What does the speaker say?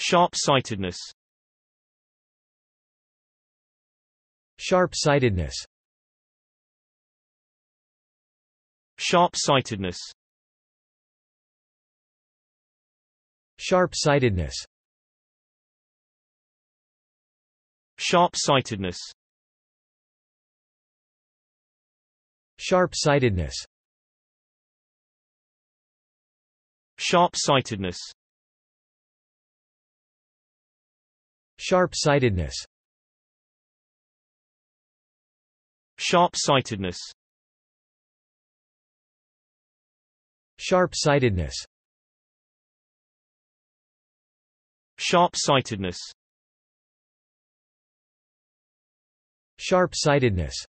Sharp-sightedness Sharp-sightedness Sharp-sightedness Sharp-sightedness Sharp-sightedness Sharp-sightedness Sharp-sightedness Sharp-sightedness Sharp-sightedness Sharp-sightedness Sharp-sightedness Sharp-sightedness